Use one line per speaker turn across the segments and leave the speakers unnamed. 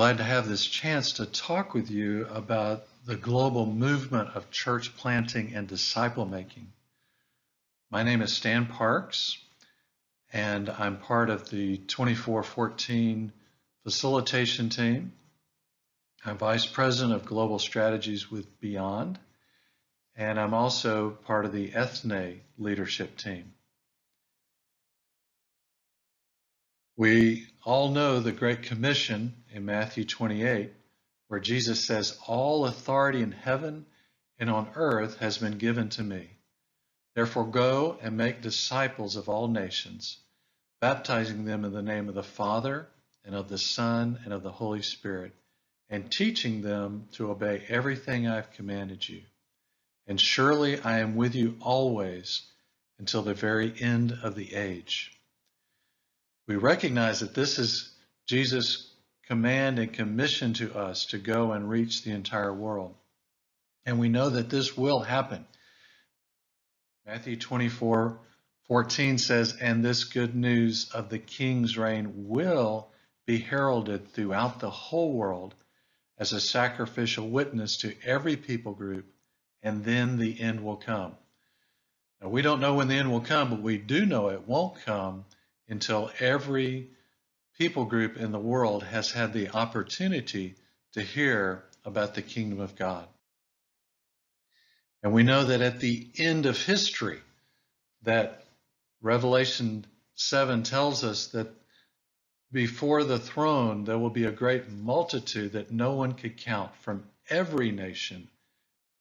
glad to have this chance to talk with you about the global movement of church planting and disciple making. My name is Stan Parks, and I'm part of the 2414 facilitation team. I'm vice president of global strategies with Beyond, and I'm also part of the Ethne leadership team. We all know the Great Commission in Matthew 28, where Jesus says, All authority in heaven and on earth has been given to me. Therefore, go and make disciples of all nations, baptizing them in the name of the Father, and of the Son, and of the Holy Spirit, and teaching them to obey everything I have commanded you. And surely I am with you always until the very end of the age. We recognize that this is Jesus command and commission to us to go and reach the entire world. And we know that this will happen. Matthew 24 14 says, And this good news of the king's reign will be heralded throughout the whole world as a sacrificial witness to every people group, and then the end will come. Now, we don't know when the end will come, but we do know it won't come until every people group in the world has had the opportunity to hear about the kingdom of God. And we know that at the end of history, that Revelation 7 tells us that before the throne there will be a great multitude that no one could count from every nation,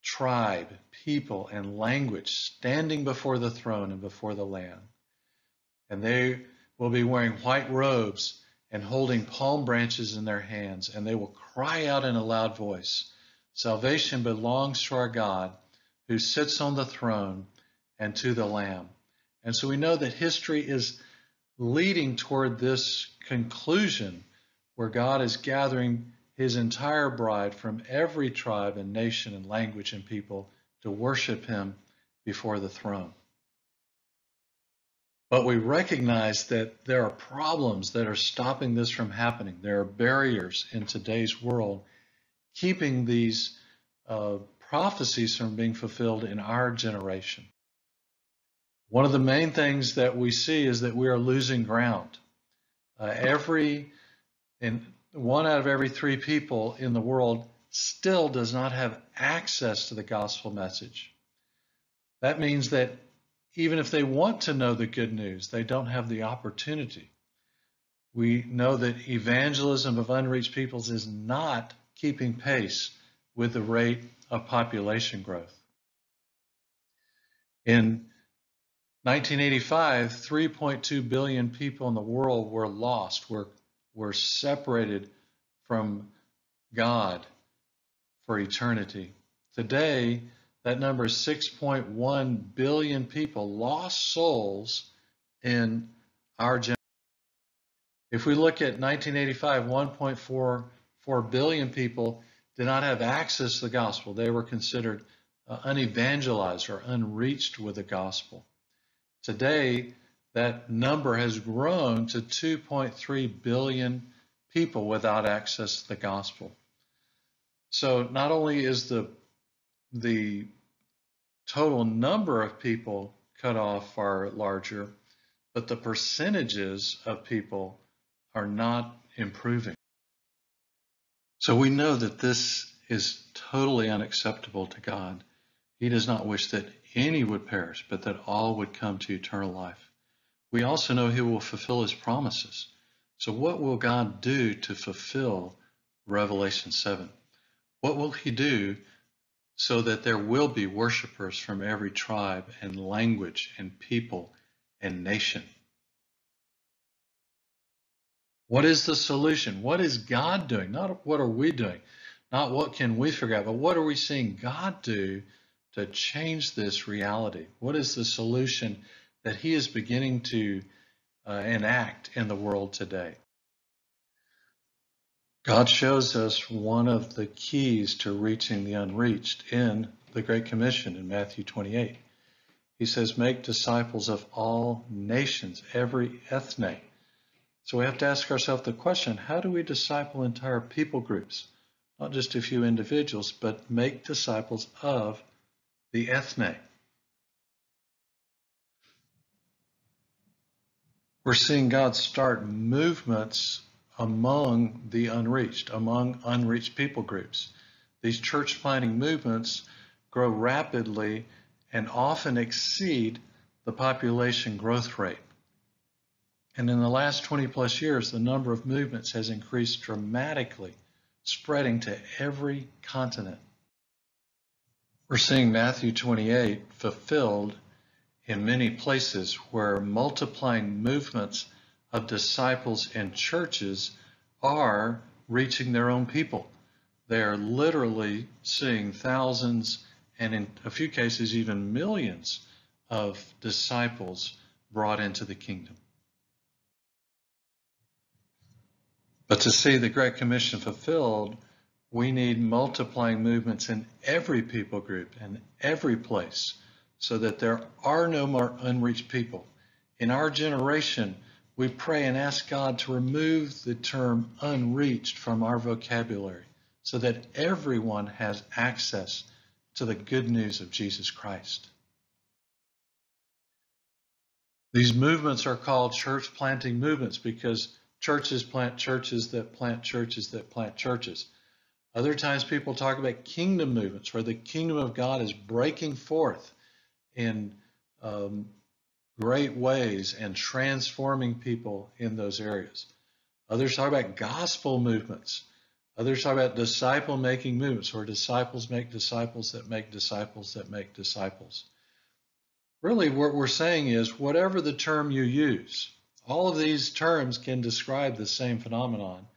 tribe, people, and language standing before the throne and before the Lamb. And they will be wearing white robes and holding palm branches in their hands, and they will cry out in a loud voice Salvation belongs to our God who sits on the throne and to the Lamb. And so we know that history is leading toward this conclusion where God is gathering his entire bride from every tribe and nation and language and people to worship him before the throne. But we recognize that there are problems that are stopping this from happening. There are barriers in today's world keeping these uh, prophecies from being fulfilled in our generation. One of the main things that we see is that we are losing ground. Uh, every and one out of every three people in the world still does not have access to the gospel message. That means that even if they want to know the good news, they don't have the opportunity. We know that evangelism of unreached peoples is not keeping pace with the rate of population growth. In 1985, 3.2 billion people in the world were lost, were, were separated from God for eternity. Today, that number is 6.1 billion people, lost souls in our generation. If we look at 1985, 1.44 billion people did not have access to the gospel. They were considered uh, unevangelized or unreached with the gospel. Today, that number has grown to 2.3 billion people without access to the gospel. So, not only is the the total number of people cut off are larger, but the percentages of people are not improving. So we know that this is totally unacceptable to God. He does not wish that any would perish, but that all would come to eternal life. We also know he will fulfill his promises. So what will God do to fulfill Revelation 7? What will he do so that there will be worshipers from every tribe and language and people and nation. What is the solution? What is God doing? Not what are we doing, not what can we figure out, but what are we seeing God do to change this reality? What is the solution that He is beginning to uh, enact in the world today? God shows us one of the keys to reaching the unreached in the Great Commission in Matthew 28. He says, Make disciples of all nations, every ethne. So we have to ask ourselves the question how do we disciple entire people groups? Not just a few individuals, but make disciples of the ethne. We're seeing God start movements among the unreached, among unreached people groups. These church planting movements grow rapidly and often exceed the population growth rate. And in the last 20 plus years, the number of movements has increased dramatically, spreading to every continent. We're seeing Matthew 28 fulfilled in many places where multiplying movements of disciples and churches are reaching their own people. They are literally seeing thousands and, in a few cases, even millions of disciples brought into the kingdom. But to see the Great Commission fulfilled, we need multiplying movements in every people group and every place so that there are no more unreached people. In our generation, we pray and ask God to remove the term unreached from our vocabulary so that everyone has access to the good news of Jesus Christ. These movements are called church planting movements because churches plant churches that plant churches that plant churches. Other times people talk about kingdom movements where the kingdom of God is breaking forth in um, great ways and transforming people in those areas. Others talk about gospel movements. Others talk about disciple making movements where disciples make disciples that make disciples that make disciples. Really, what we're saying is whatever the term you use, all of these terms can describe the same phenomenon.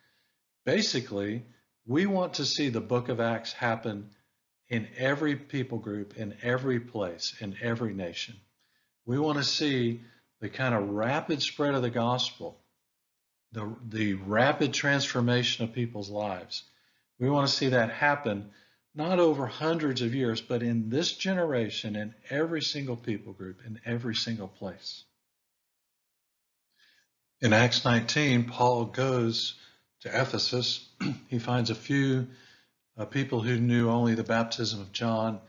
Basically, we want to see the book of Acts happen in every people group, in every place, in every nation. We want to see the kind of rapid spread of the gospel, the, the rapid transformation of people's lives. We want to see that happen not over hundreds of years, but in this generation, in every single people group, in every single place. In Acts 19, Paul goes to Ephesus. he finds a few uh, people who knew only the baptism of John,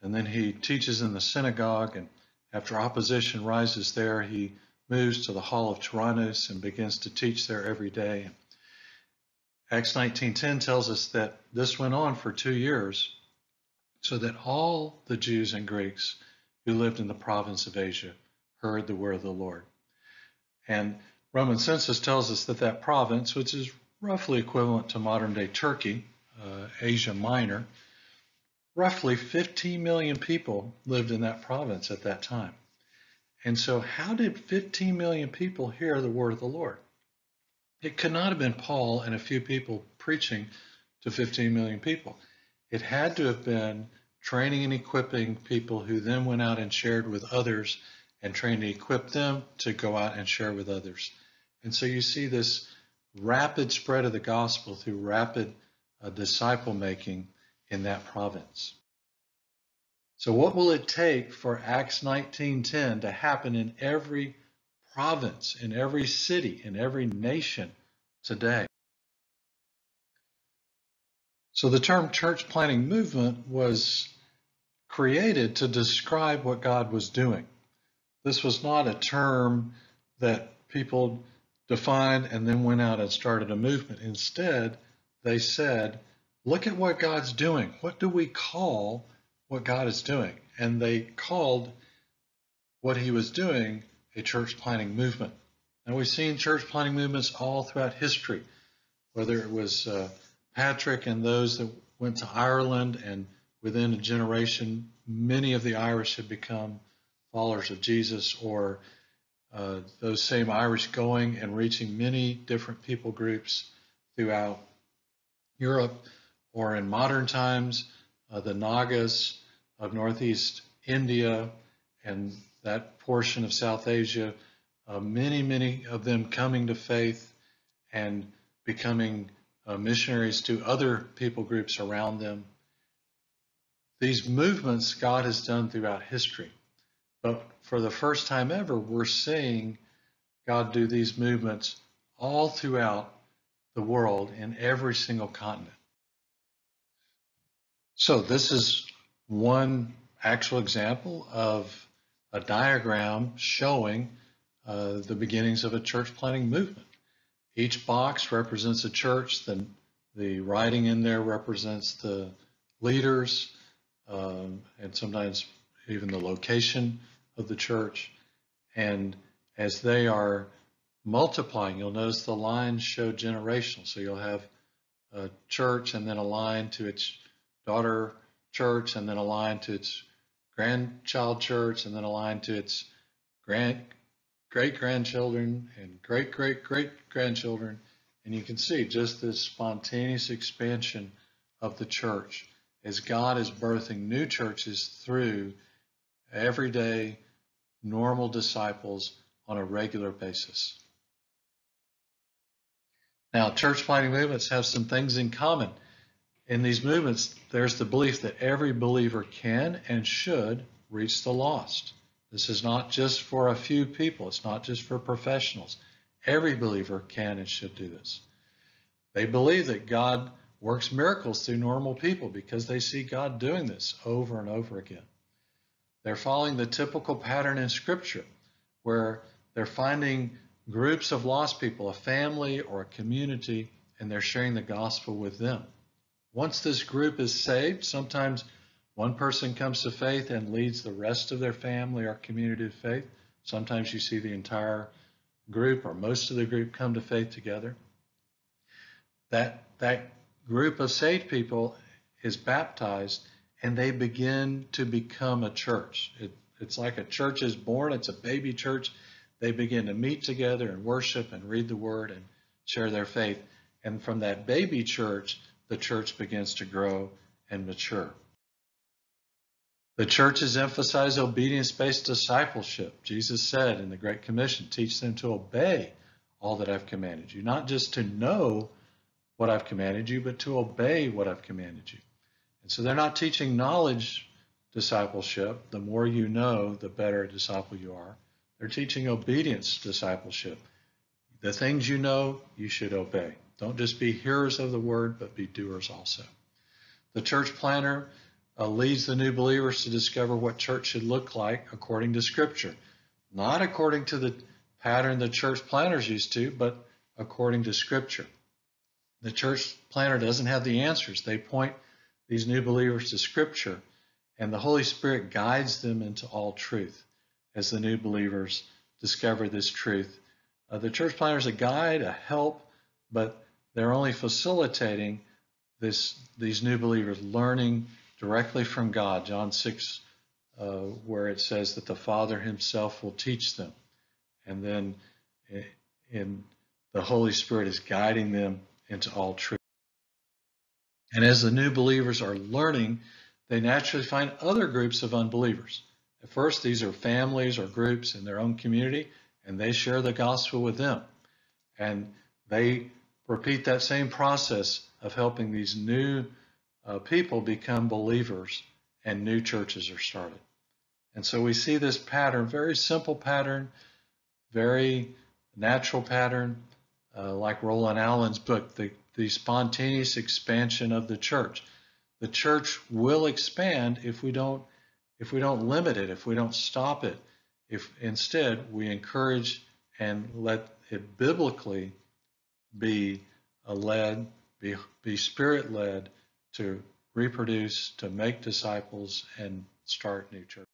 and then he teaches in the synagogue and after opposition rises there, he moves to the Hall of Tyrannus and begins to teach there every day. Acts 19:10 tells us that this went on for 2 years so that all the Jews and Greeks who lived in the province of Asia heard the word of the Lord. And Roman census tells us that that province, which is roughly equivalent to modern-day Turkey, uh, Asia Minor, roughly 15 million people lived in that province at that time. And so, how did 15 million people hear the word of the Lord? It could not have been Paul and a few people preaching to 15 million people. It had to have been training and equipping people who then went out and shared with others and trained and equipped them to go out and share with others. And so you see this rapid spread of the gospel through rapid uh, disciple making in that province. So what will it take for Acts 19:10 to happen in every province, in every city, in every nation today? So the term church planting movement was created to describe what God was doing. This was not a term that people defined and then went out and started a movement. Instead, they said, look at what God's doing. What do we call what God is doing. And they called what he was doing a church planting movement. And we've seen church planting movements all throughout history, whether it was uh, Patrick and those that went to Ireland, and within a generation, many of the Irish had become followers of Jesus, or uh, those same Irish going and reaching many different people groups throughout Europe, or in modern times uh, the Nagas of Northeast India and that portion of South Asia, uh, many, many of them coming to faith and becoming uh, missionaries to other people groups around them. These movements God has done throughout history. But for the first time ever, we're seeing God do these movements all throughout the world in every single continent. So this is one actual example of a diagram showing uh, the beginnings of a church planting movement. Each box represents a church. The, the writing in there represents the leaders um, and sometimes even the location of the church. And as they are multiplying, you'll notice the lines show generational. So you'll have a church and then a line to its daughter church and then a line to its grandchild church and then a line to its grand great grandchildren and great great great grandchildren and you can see just this spontaneous expansion of the church as God is birthing new churches through everyday normal disciples on a regular basis. Now, church planting movements have some things in common in these movements, there's the belief that every believer can and should reach the lost. This is not just for a few people, it's not just for professionals. Every believer can and should do this. They believe that God works miracles through normal people because they see God doing this over and over again. They're following the typical pattern in Scripture where they're finding groups of lost people, a family or a community, and they're sharing the gospel with them. Once this group is saved, sometimes one person comes to faith and leads the rest of their family or community of faith. Sometimes you see the entire group or most of the group come to faith together. That, that group of saved people is baptized and they begin to become a church. It, it's like a church is born, it's a baby church. They begin to meet together and worship and read the word and share their faith. And from that baby church, the church begins to grow and mature. The church has emphasized obedience based discipleship. Jesus said in the Great Commission, teach them to obey all that I've commanded you, not just to know what I've commanded you, but to obey what I've commanded you. And so they're not teaching knowledge discipleship. The more you know, the better a disciple you are. They're teaching obedience discipleship. The things you know, you should obey. Don't just be hearers of the word, but be doers also. The church planner uh, leads the new believers to discover what church should look like according to Scripture, not according to the pattern the church planners used to, but according to Scripture. The church planner doesn't have the answers. They point these new believers to Scripture, and the Holy Spirit guides them into all truth as the new believers discover this truth. Uh, the church planner is a guide, a help, but they're only facilitating this these new believers learning directly from God. John 6, uh, where it says that the Father Himself will teach them, and then eh, in the Holy Spirit is guiding them into all truth. And as the new believers are learning, they naturally find other groups of unbelievers. At first, these are families or groups in their own community, and they share the gospel with them. And they repeat that same process of helping these new uh, people become believers and new churches are started. And so we see this pattern, very simple pattern, very natural pattern, uh, like Roland Allen's book, the, the spontaneous expansion of the church. The church will expand if we don't if we don't limit it, if we don't stop it, if instead we encourage and let it biblically be led, be, be spirit led to reproduce, to make disciples, and start new churches.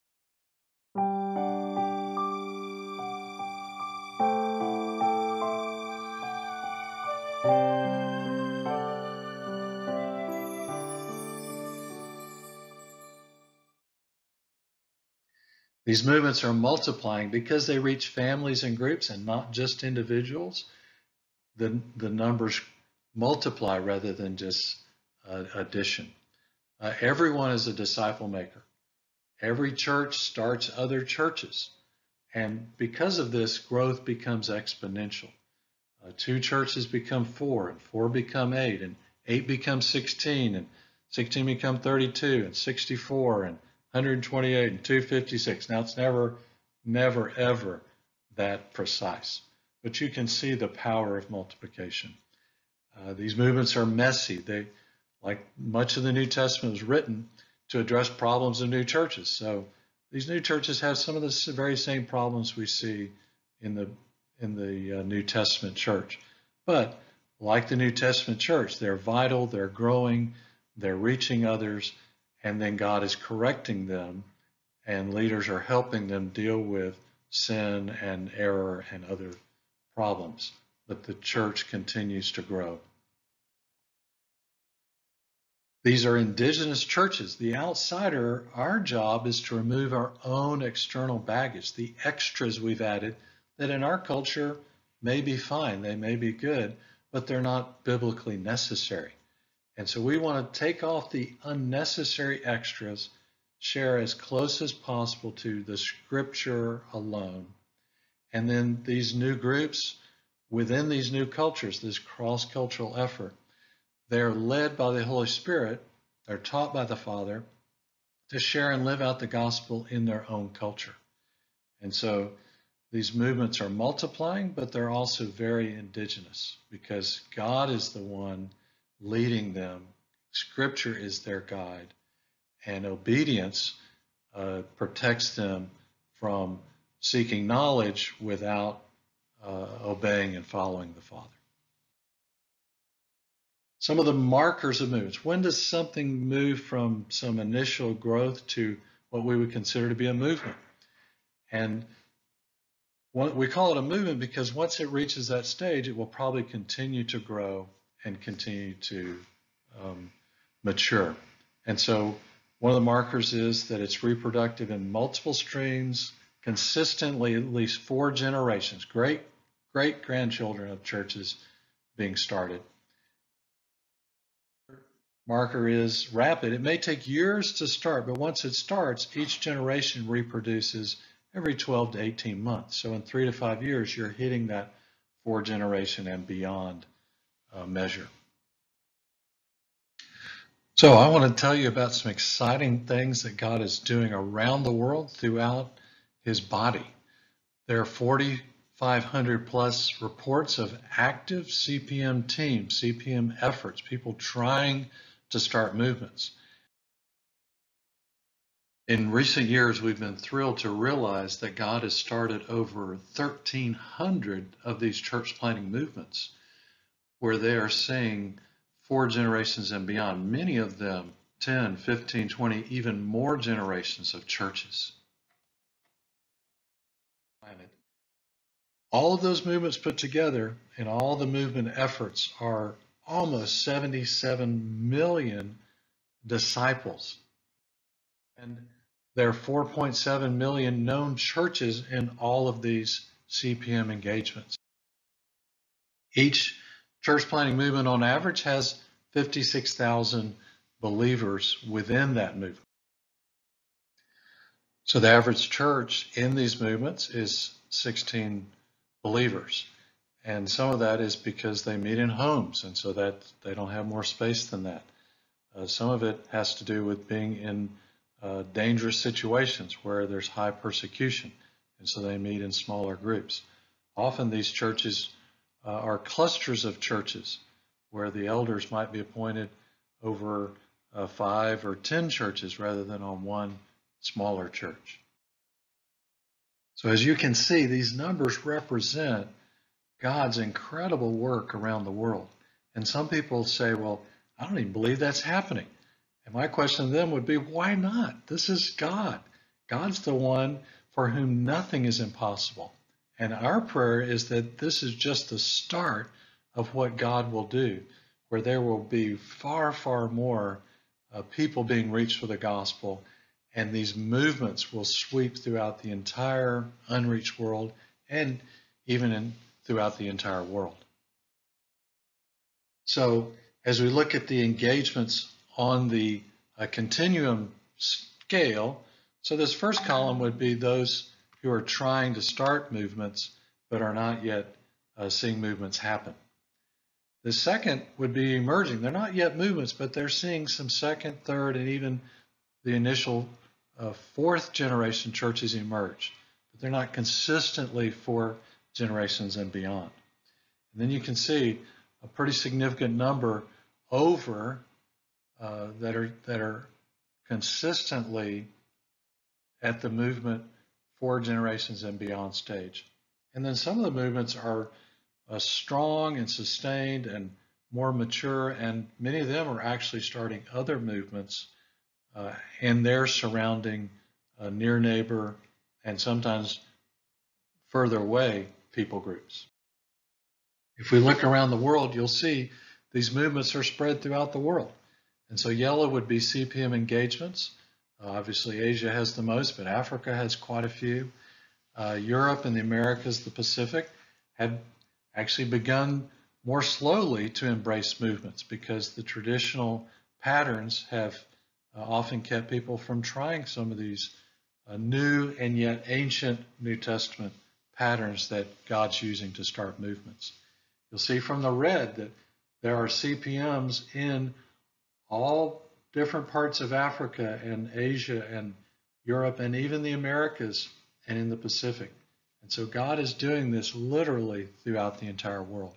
These movements are multiplying because they reach families and groups and not just individuals the, the numbers multiply rather than just uh, addition. Uh, everyone is a disciple maker. Every church starts other churches. And because of this, growth becomes exponential. Uh, two churches become four, and four become eight, and eight become 16, and 16 become 32, and 64, and 128, and 256. Now, it's never, never, ever that precise but you can see the power of multiplication. Uh, these movements are messy. They, like much of the New Testament, was written to address problems of new churches. So these new churches have some of the very same problems we see in the in the uh, New Testament church. But like the New Testament church, they're vital, they're growing, they're reaching others, and then God is correcting them, and leaders are helping them deal with sin and error and other problems, but the church continues to grow. These are indigenous churches. The outsider, our job is to remove our own external baggage, the extras we've added that in our culture may be fine, they may be good, but they're not biblically necessary. And so we want to take off the unnecessary extras, share as close as possible to the scripture alone, and then these new groups within these new cultures, this cross cultural effort, they're led by the Holy Spirit, they're taught by the Father to share and live out the gospel in their own culture. And so these movements are multiplying, but they're also very indigenous because God is the one leading them, Scripture is their guide, and obedience uh, protects them from seeking knowledge without uh, obeying and following the Father. Some of the markers of movements. When does something move from some initial growth to what we would consider to be a movement? And we call it a movement because once it reaches that stage, it will probably continue to grow and continue to um, mature. And so one of the markers is that it's reproductive in multiple streams consistently at least four generations, great great grandchildren of churches being started. Marker is rapid. It may take years to start, but once it starts, each generation reproduces every 12 to 18 months. So in three to five years, you're hitting that four generation and beyond uh, measure. So I want to tell you about some exciting things that God is doing around the world throughout his body. There are 4,500 plus reports of active CPM teams, CPM efforts, people trying to start movements. In recent years, we've been thrilled to realize that God has started over 1,300 of these church planting movements where they are seeing four generations and beyond, many of them 10, 15, 20, even more generations of churches. All of those movements put together and all the movement efforts are almost 77 million disciples. And there are 4.7 million known churches in all of these CPM engagements. Each church planting movement on average has 56,000 believers within that movement. So the average church in these movements is 16 believers. And some of that is because they meet in homes, and so that they don't have more space than that. Uh, some of it has to do with being in uh, dangerous situations where there's high persecution, and so they meet in smaller groups. Often these churches uh, are clusters of churches where the elders might be appointed over uh, five or ten churches rather than on one smaller church. So as you can see, these numbers represent God's incredible work around the world. And some people say, well, I don't even believe that's happening. And my question to them would be, why not? This is God. God's the one for whom nothing is impossible. And our prayer is that this is just the start of what God will do, where there will be far, far more uh, people being reached for the gospel and these movements will sweep throughout the entire unreached world and even in, throughout the entire world. So, as we look at the engagements on the uh, continuum scale, so this first column would be those who are trying to start movements but are not yet uh, seeing movements happen. The second would be emerging. They're not yet movements, but they're seeing some second, third, and even the initial of fourth generation churches emerge, but they're not consistently for generations and beyond. And then you can see a pretty significant number over uh, that are that are consistently at the movement for generations and beyond stage. And then some of the movements are uh, strong and sustained and more mature, and many of them are actually starting other movements and uh, their surrounding uh, near neighbor and sometimes further away people groups. If we look around the world, you'll see these movements are spread throughout the world. And so yellow would be CPM engagements. Uh, obviously, Asia has the most, but Africa has quite a few. Uh, Europe and the Americas, the Pacific, had actually begun more slowly to embrace movements because the traditional patterns have often kept people from trying some of these uh, new and yet ancient New Testament patterns that God's using to start movements. You'll see from the red that there are CPMs in all different parts of Africa and Asia and Europe and even the Americas and in the Pacific. And so God is doing this literally throughout the entire world.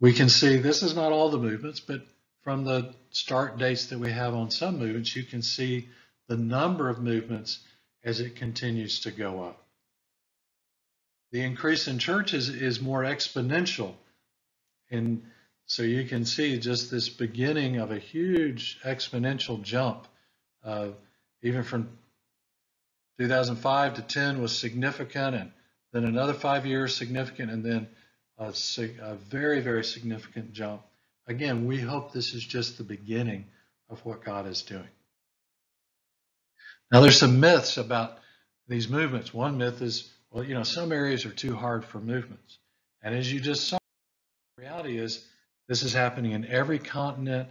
We can see this is not all the movements, but from the start dates that we have on some movements, you can see the number of movements as it continues to go up. The increase in churches is more exponential. And so you can see just this beginning of a huge exponential jump, uh, even from 2005 to 10 was significant, and then another five years significant, and then a, a very, very significant jump Again, we hope this is just the beginning of what God is doing. Now, there's some myths about these movements. One myth is, well, you know, some areas are too hard for movements. And as you just saw, the reality is this is happening in every continent,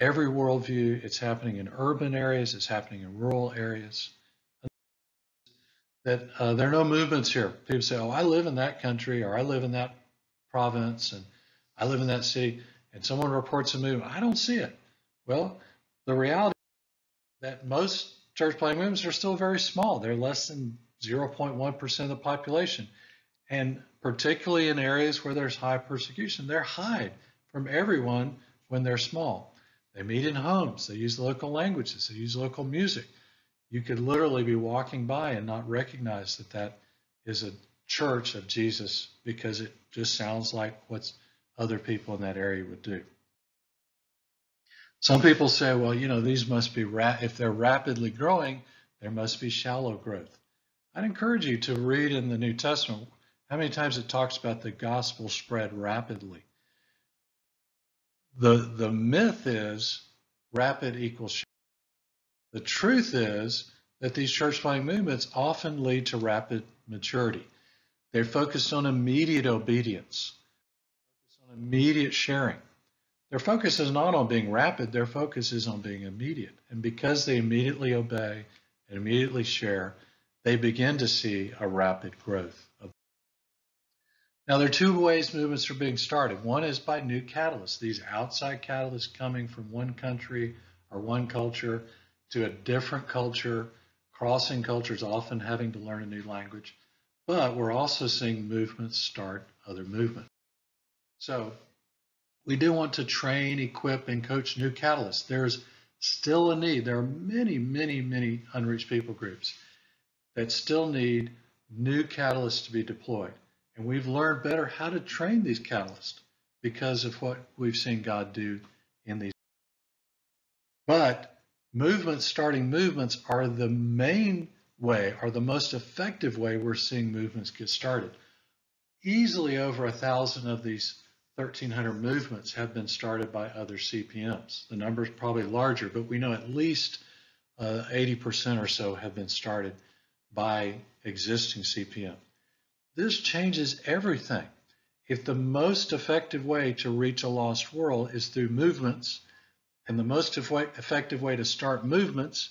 every worldview. It's happening in urban areas, it's happening in rural areas. That uh, there are no movements here. People say, oh, I live in that country or I live in that province and I live in that city and someone reports a movement, I don't see it. Well, the reality that most church planting movements are still very small. They're less than 0.1% of the population. And particularly in areas where there's high persecution, they're hide from everyone when they're small. They meet in homes, they use local languages, they use local music. You could literally be walking by and not recognize that that is a church of Jesus because it just sounds like what's other people in that area would do. Some people say, well, you know, these must be, if they're rapidly growing, there must be shallow growth. I'd encourage you to read in the New Testament how many times it talks about the gospel spread rapidly. The, the myth is rapid equals shallow. The truth is that these church planting movements often lead to rapid maturity. They're focused on immediate obedience immediate sharing. Their focus is not on being rapid, their focus is on being immediate. And because they immediately obey and immediately share, they begin to see a rapid growth. now, there are two ways movements are being started. One is by new catalysts, these outside catalysts coming from one country or one culture to a different culture, crossing cultures, often having to learn a new language. But we're also seeing movements start other movements. So we do want to train, equip, and coach new catalysts. There's still a need. There are many, many, many unreached people groups that still need new catalysts to be deployed. And we've learned better how to train these catalysts because of what we've seen God do in these. But movements, starting movements, are the main way, are the most effective way we're seeing movements get started. Easily over a thousand of these 1,300 movements have been started by other CPMs. The number is probably larger, but we know at least 80% uh, or so have been started by existing CPM. This changes everything. If the most effective way to reach a lost world is through movements, and the most effective way to start movements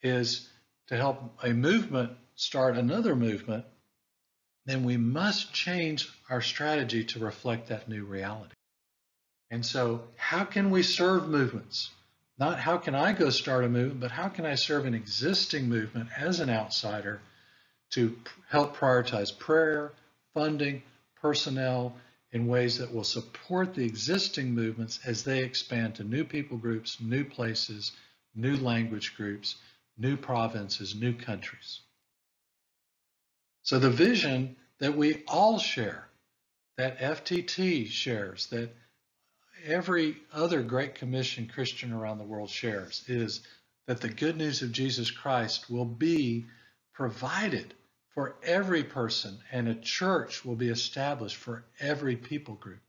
is to help a movement start another movement, then we must change our strategy to reflect that new reality. And so, how can we serve movements? Not how can I go start a movement, but how can I serve an existing movement as an outsider to help prioritize prayer, funding, personnel in ways that will support the existing movements as they expand to new people groups, new places, new language groups, new provinces, new countries. So the vision that we all share, that FTT shares, that every other Great Commission Christian around the world shares is that the good news of Jesus Christ will be provided for every person and a church will be established for every people group.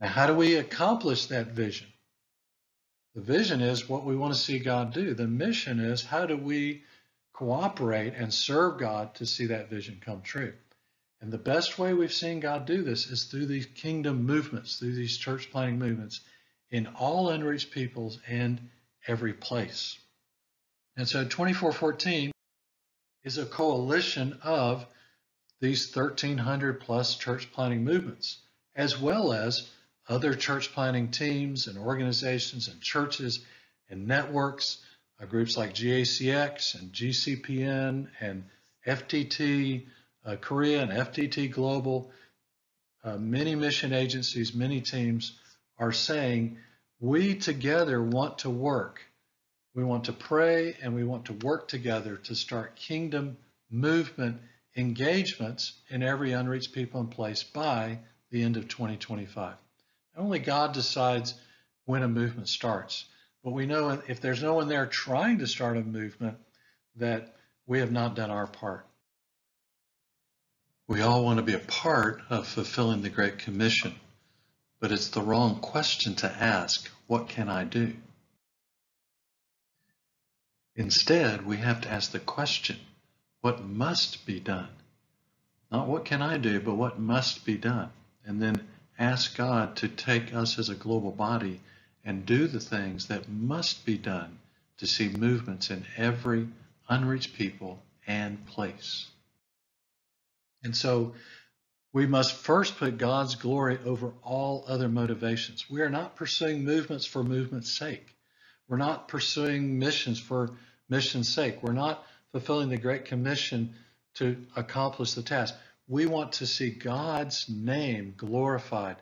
Now, how do we accomplish that vision? The vision is what we want to see God do. The mission is how do we cooperate and serve God to see that vision come true. And the best way we've seen God do this is through these kingdom movements, through these church planting movements in all unreached peoples and every place. And so 2414 is a coalition of these 1,300 plus church planting movements, as well as other church planting teams and organizations and churches and networks uh, groups like GACX and GCPN and FTT uh, Korea and FTT Global, uh, many mission agencies, many teams are saying, we together want to work. We want to pray and we want to work together to start kingdom movement engagements in every unreached people and place by the end of 2025. Only God decides when a movement starts. But we know if there's no one there trying to start a movement, that we have not done our part. We all want to be a part of fulfilling the Great Commission, but it's the wrong question to ask what can I do? Instead, we have to ask the question what must be done? Not what can I do, but what must be done? And then ask God to take us as a global body and do the things that must be done to see movements in every unreached people and place. And so we must first put God's glory over all other motivations. We are not pursuing movements for movement's sake. We're not pursuing missions for mission's sake. We're not fulfilling the Great Commission to accomplish the task. We want to see God's name glorified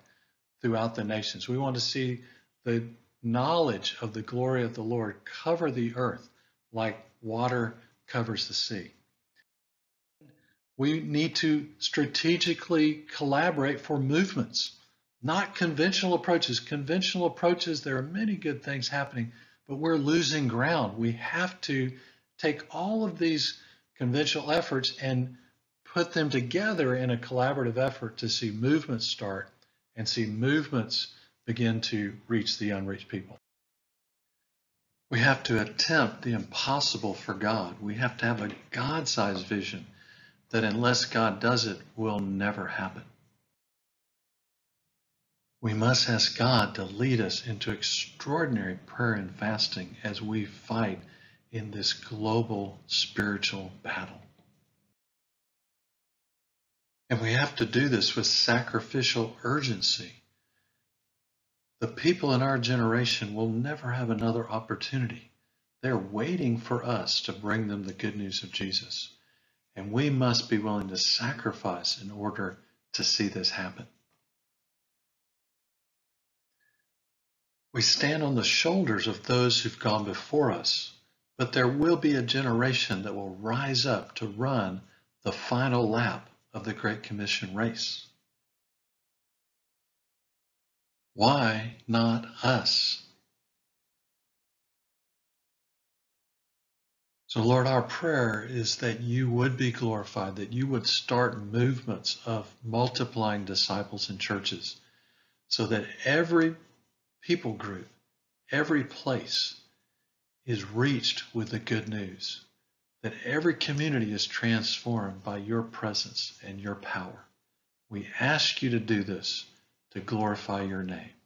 throughout the nations. We want to see the knowledge of the glory of the Lord cover the earth like water covers the sea. We need to strategically collaborate for movements, not conventional approaches. Conventional approaches, there are many good things happening, but we're losing ground. We have to take all of these conventional efforts and put them together in a collaborative effort to see movements start and see movements begin to reach the unreached people. We have to attempt the impossible for God. We have to have a God sized vision that, unless God does it, will never happen. We must ask God to lead us into extraordinary prayer and fasting as we fight in this global spiritual battle. And we have to do this with sacrificial urgency. The people in our generation will never have another opportunity. They're waiting for us to bring them the good news of Jesus. And we must be willing to sacrifice in order to see this happen. We stand on the shoulders of those who've gone before us, but there will be a generation that will rise up to run the final lap of the Great Commission race. Why not us? So, Lord, our prayer is that you would be glorified, that you would start movements of multiplying disciples and churches so that every people group, every place is reached with the good news, that every community is transformed by your presence and your power. We ask you to do this to glorify your name.